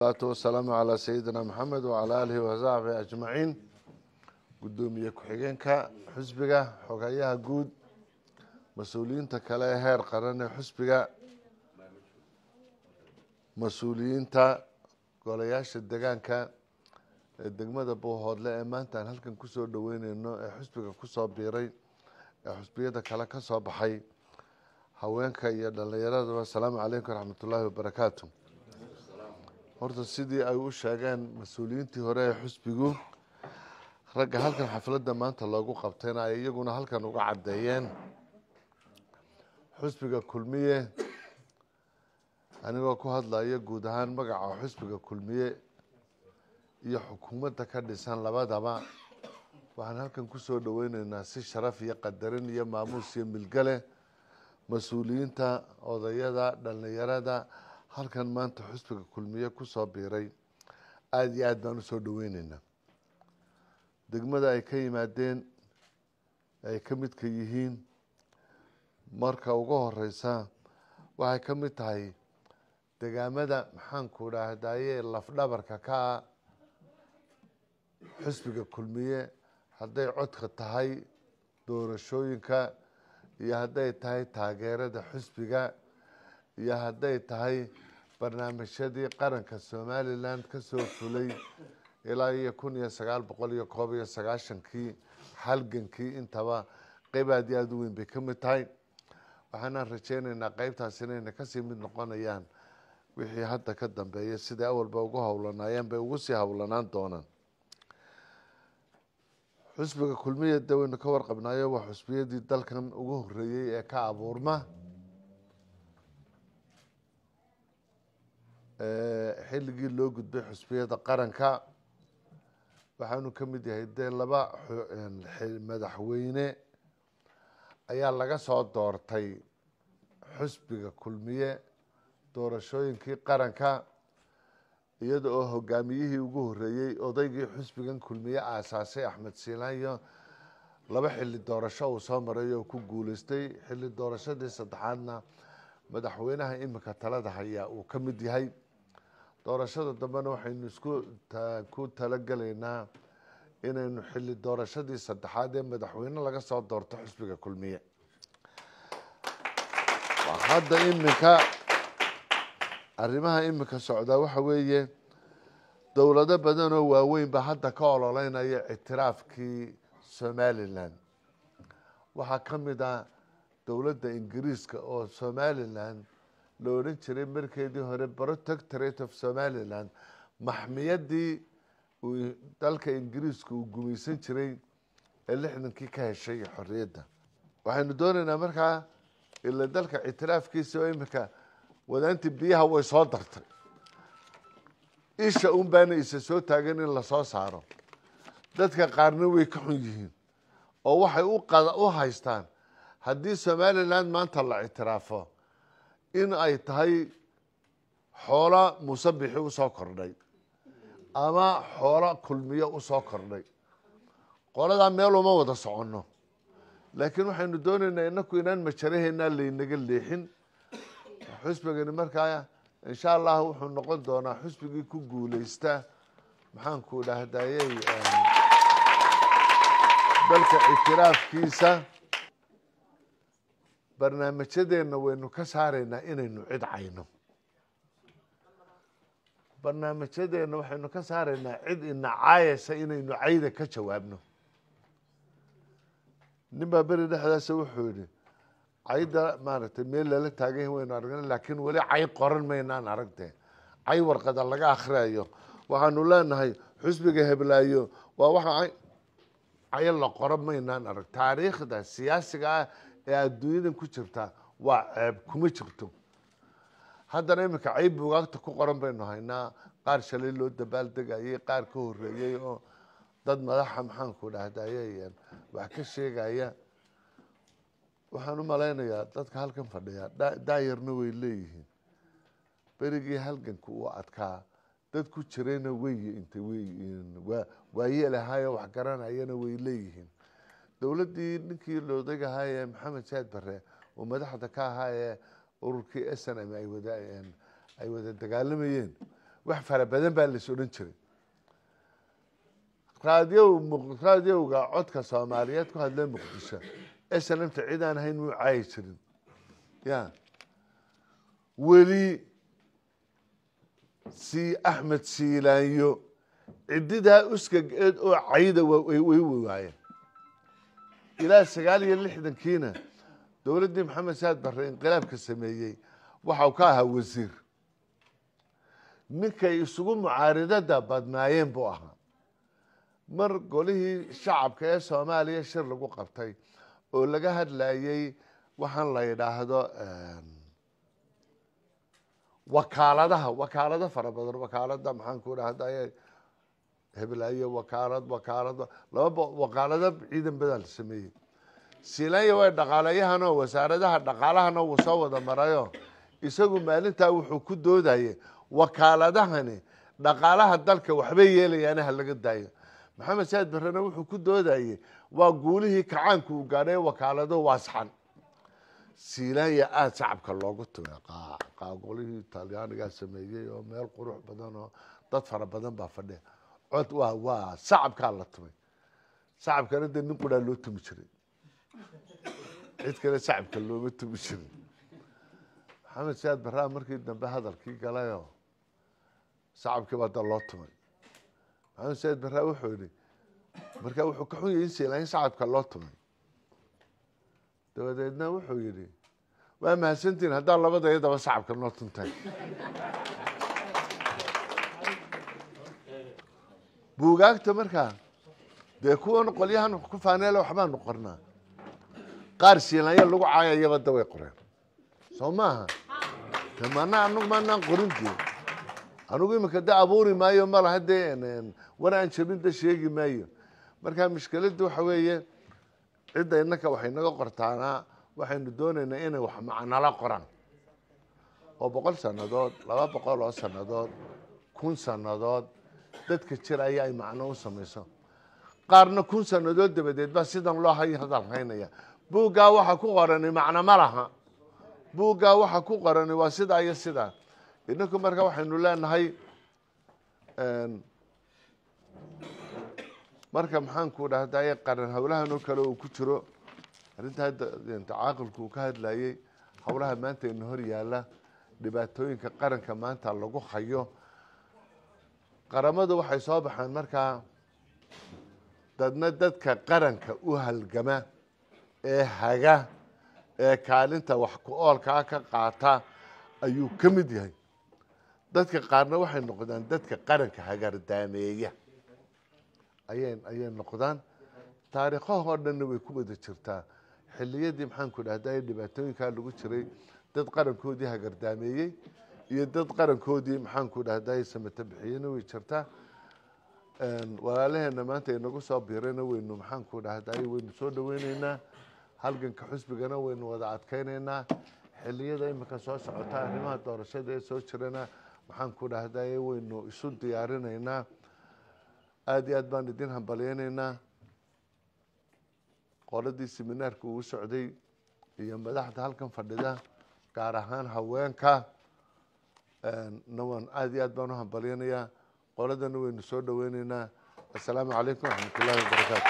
salaatu wasalaamu calaa sayidina maxamed wacalaa aalihi wasaxbi ajmaciin guddoomiye ku-xigeenka xusbiga xogayaha guud mas-uuliyiinta kale ee heer qaran ee xusbiga mas-uuliyiinta golayaasha degaanka ee degmada buuhoodle ee maanta aan halkan kusoo dhoweyneyno ee xusbiga kusoo biiray ee xusbiyada kale kasoo baxay haweenka iyo dhalinyaradaba asalaamu calaykum waraxmat wabarakaatu horta sidii ay u sheegeen mas-uuliyiintii hore ee xusbigu ragga halkan xafladda maanta loogu qabtayna ay iyaguna halkan uga caddeeyeen xusbiga kulmiye anigoo ku hadlaya guud ahaan magaca xusbiga kulmiye iyo xukuumadda ka dhisan labadaba waxaan halkan ku soo dhoweyneynaa si sharaf iyo qadarin iyo maamuus iyo milgale mas-uuliyiinta odayada dhallinyarada halkan maanta xusbiga kulmiye kusoo biiray aada iyo aada baan usoo dhoweyneynaa degmada ay ka yimaadeen ay ka midka yihiin marka ugu horeysa waxay ka mid tahay degaamada maxaanku dhaahdaye lafdhabarka ka ah xusbiga kulmiye hadday codka tahay doorashooyinka iyo hadday tahay taageerada xusbiga iyo hadday tahay barnaamijyadii qaranka somalilan kasoo fulay ilaa iyo kun iyo sagaal boqol iyo koob iyo sagaashankii halgankii intaba qeyb aad iyo aada u weyn bay ka mid tahay waxaanaan rajeyneynaa qeybtaas inayna kasii mid noqonayaan wixii hadda ka dambeeya siday awalba ugu howlanaayeen bay ugu sii howlanaan doonaan xusbiga kulmiyada weynu ka warqabnaayo waa xusbiyadii dalkan ugu horeeyey ee ka abuurma xilligii loo gudbay xusbiyada qaranka waxaanu ka mid yahay dee laba madaxweyne ayaa laga soo doortay xusbiga kulmiye doorashooyinkii qaranka iyada oo hogaamiyihii ugu horeeyey odaygii xusbigan kulmiye aasaasay axmed siilaanyo laba xili doorasho uu soo maray oo ku guuleystay xili doorashadii saddexaadna madaxweynaha iminka talada hayaa uu ka mid yahay doorashada dambena waxaynu isku ku talagelaynaa inaynu xili doorashadii saddexaad ee madaxweyne laga soo doorto xisbiga kulmiye hadda iminka arrimaha iminka socdaa waxa weeye dowlado badanoo waaweyn baa hadda ka ololeynaya ictiraafkii somalilan waxaa ka mid ah dowladda ingiriiska oo somalilan la odhan jiray markeedii hore protectorate of somaliland maxmiyaddii dalka ingiriiska uu gumaysan jiray ee lixdankii ka heshay xoriyadda waxaynu doonaynaa markaa ila dalka ictiraafkiisa oo iminka wadaanti biyaha way soo dartay isha unbaana isa soo taagan in lasoo saaro dadka qaarna way ka xun yihiin oo waxay u haystaan haddii somalilan maanta la ictiraafo in ay tahay xoolo musabixi usoo kordhay ama xoolo kulmiyo usoo kordhay qoladaa meel uma wada soconno laakiin waxaynu doonaynaa inaku inaan majarahaynaa laynaga leexin xusbigani markaa insha allah wuxuu noqon doonaa xusbigii ku guulaysta maxaanku dhahdaayey ehm, dalka ictiraafkiisa barnaamijyadeenna waynu ka saaraynaa inaynu cid cayno barnaamijyadeenna waxaynu ka saaraynaa cid ina caayaysa inaynu cayda ka jawaabno nin baa beri dhexdaasa wuxuu yidhi cayda maaragtay meel lala taagan yahi waynu aragna laakiin weli cay qoran maynaan aragtee cay warqada laga akhriayo waxaanu leenahay xusbiga heblaayo waa waxa cayo la qoro maynaan arag taariikhda siyaasiga ah ee adduunyadan ku jirtaa waa ceeb kuma jirto haddana iminka cayb buugaagta ku qoran baynu haynaa qaar shalay loo dabaal dabaaldegayey qaar ka horeeyey oo dad madaxa maxaanku dhahdaye wax ka sheegaya waxaan u malaynayaa dadka halkan fadhiya daayarna way leeyihiin berigii halganku uu adkaa dad ku jirayna wey waayelahayo waxgaranayana way leeyihiin dowladii ninkii loodagahaye maxamed saad barre oo madaxda ka ahaayee ururkii snm ay wadaayeen ay wada dagaalamayeen wax fara badan baa lais odhan jiray raadyow radyowga codka soomaaliyeed ku hadlee muqdisho snmta cid aan ahayn muu caayi jirin ya weli sii axmed siilaanyo cididaa uskag oo cayda way waayeen ilaa sagaal iyo lixdankiina dowladdii maxamed saad barre inqilaabka sameeyey waxau ka ahaa wasiir ninkay isugu mucaaridada badnaayeen buu ahaa mar golihii shacabka ee soomaaliya shir lagu qabtay oo laga hadlayay waxaan la yidhaahdo ehm, wakaaladaha wakaalado fara badan wakaalada maxaan ku dhahday hebeliyo wakaalad wakaalad laba wakaalado ciidan badaa la sameeyey siilaanya way dhaqaalayahanoo wasaaradaha dhaqaalahana wuu soo wada marayo isagu maalintaa wuxuu ku doodaye wakaaladahani dhaqaalaha dalka waxbay yeelayaane ha laga daayo maxamed saad barrena wuxuu ku doodaye waa guulihii kacaanka uu gaadhay wakaalado waasaxan siilaanya aada sacabka loogu tume qaaqaaqolihii talyaanigaa sameeyey oo meel qurux badan oo dad fara badan baa fadhiya cod waa waa sacabkaa la tumay sacabkana dee nin quraa loo tumi jiray cid kale sacabka looma tumi jirin maxamed saad barraa markii dambe hadalkii galayoo sacabkii baa da loo tumay maxamed saad barraa wuxuu yidhi markaa wuxuu ka xun yahay in siilaan sacabka loo tumay dabadeedna wuxuu yidhi waa mahadsantiin haddaa labadaya daba sacabka noo tuntahay buugaagta markaa dee kuwan qolyahan wax ku faaneela waxbaanu qornaa qaar shiilanya lagu caayayaba da way qoreen soo maaha mana anugu maanaan qorinti anugu iminka de abuuri maayo malaha dee war aan jabin sheegi maayo marka mishkiladda waxa weeye cidda innaka waxay naga qortaanaa waxaynu doonaynaa inay wax macnalo qoran oo boqol sannadood laba boqol oo sannadood kun sannadood dadka jira ayaa ay macno u samayso qaarna kun sannadood dabadeed baa sidan loo hay hadal haynaya buuggaa waxa ku qorani macno ma laha buuggaa waxa ku qorani waa sidaa iyo sidaa idinku marka waxaynu leenahay marka maxaanku dhahdaye qaran howlahanoo kale uu ku jiro arrinta hadda caaqilku uu ka hadlayey howlaha maanta ina hor yaala dhibaatooyinka qaranka maanta lagu hayo qaramadu waxay soo baxeen markaa dadna dadka qaranka u halgama ee haga ee kaalinta wax ku oolkaa ah ka qaata ayuu ka mid yahay dadka qaarna waxay noqdaan dadka qaranka hagardaameeya ayay ayay noqdaan taariikhahoo dhanna way ku wada jirtaa xilliyadii maxaanku dhahday dhibaatooyinkaa lagu jiray dad qarankoodii hagardaameeyey iyo dad qarankoodii maxaanku dhahda ay samata bixiyena way jirtaa walaalaheena maanta inagu soo biirayna waynu maxaanku dhahday waynu soo dhaweyneynaa halganka xusbigana waynu wada adkeyneynaa xiliyada imika soo socota arrimaha doorashada ee soo jirana maxaanku dhahday waynu isu diyaarinaynaa aada iyo aad baan idin hambalyeynaynaa qoladii seminaarka uu socday iyo madaxda halkan fadhida gaar ahaan haweenka nawaan aad iyo aad baan u hambalyanayaa qoladana waynu soo dhaweyneynaa assalaamu calaykum waraxmatullahi wabarakaatu